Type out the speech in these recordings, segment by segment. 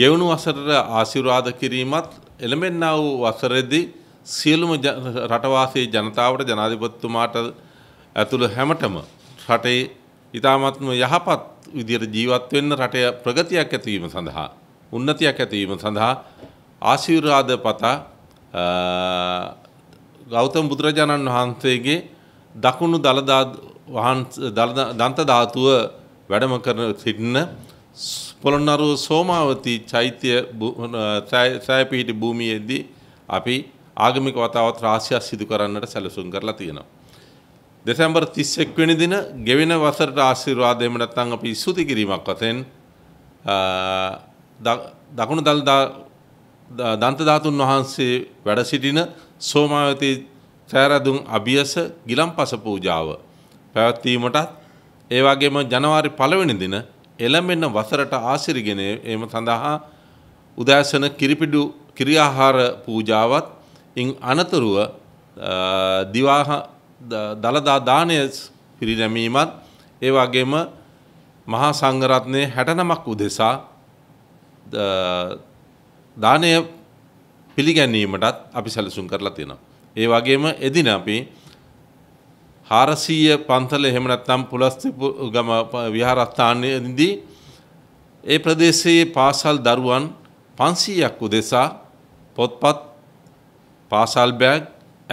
ගෙවුණු වසරට ආශිර්වාද කිරීමත් එළඹෙන්නා වූ වසරේදී සියලුම රටවාසී ජනතාවට ජනාධිපතිතුමාට ඇතුළු හැමතෙම රටේ ඉතාමත්ම යහපත් විදියට ජීවත් වෙන්න රටේ ප්‍රගතියක් ඇතිවීම සඳහා උන්නතියක් ඇතිවීම සඳහා ආශිර්වාද පතා ගෞතම බුදුරජාණන් වහන්සේගේ දකුණු දලදා දන්ත ධාතුව වැඩම කරන සිටින පොළොන්නරුව සෝමාවති චෛත්‍ය සෑපිහිටි භූමියේදී අපි ආගමික වතාවත් රාශියක් සිදු කරන්නට සැලසුම් කරලා තියෙනවා. දෙසැම්බර් 31 වෙනි දින ගෙවෙන වසරට ආශිර්වාදයෙන් නැත්නම් අපි ස්තුති කිරීමක් වශයෙන් දකුණු දල්දා දන්ත ධාතුන් වහන්සේ වැඩ සිටින සෝමාවති සෑරදුන් අභියස ගිලම්පස පූජාව පැවැත්වීමටත් ඒ වගේම ජනවාරි පළවෙනි දින එළඹෙන වසරට ආසිරිගෙන එම සඳහා උදෑසන කිරිපිඩු කිරියාහාර පූජාවත් ඉන් අනතුරුව දිවාහ දළදා දානය පිරිනැමීමත් ඒ වගේම මහා සංගරත්නය හැටනමක් උදෙසා දානය පිළිගැනීමටත් අපි සැලසුම් කරලා තියෙනවා. ඒ වගේම එදින අපි හාරසීය පන්තල එහෙමනත්නම් පුලස්තිපු ගම විහාරස්ථානයදී ඒ ප්‍රදේශයේ පාසල් දරුවන් පන්සීයක් උදෙසා පොත්පත් පාසල් බෑග්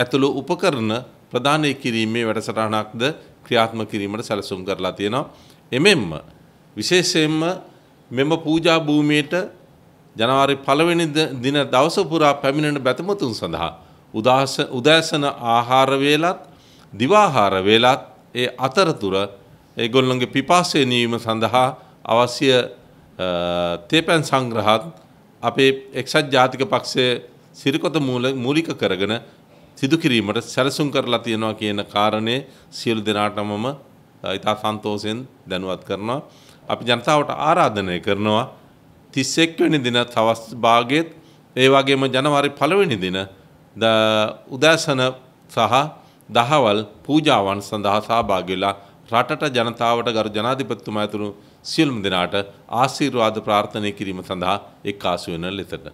ඇතුළු උපකරණ ප්‍රධානය කිරීමේ වැඩසටහනක්ද ක්‍රියාත්ම කිරීමට සැලසුම් කරලා තියෙනවා. එමෙන්ම විශේෂයෙන්ම මෙම පූජා භූමියට ජනවාරි පළවෙනි දින දවස පුරා පැමිණෙන බැතිමතුන් සඳහා උදාස උදෑසන ආහාර වේලත් දිවාහාර වෙලත් ඒ අතරතුර ඒගොල්ලොන්ගේ පිපාසයනීම සඳහා අවශ්‍ය තේපැන් සංග්‍රහත් අපේ එක්සත් ජාතික පක්ෂය සිරිකොත මූල මූලික කරගෙන සිදුකිරීමට සැලසුම් කරලා තියෙනවා කියන කාරණය සියලු දෙනාටමම ඉතා සන්තෝසයෙන් දැනුවත් කරනවා. අපි ජනතාවට ආරාධනය කරනවා තිස්සෙක්වැනි දින තවස් භාගයත් ඒ වගේම ජනවාරි පළවෙනි දින උදෑසන සහ දහවල් පූජාවන් සඳහා සහභාගිලා රටට ජනතාවට ගරු ජනාධිපතිතුමා ඇතුළු සියලුම දෙනාට ආශිර්වාද ප්‍රාර්ථනය කිරීම සඳහා එක්කාසු වෙන ලෙසට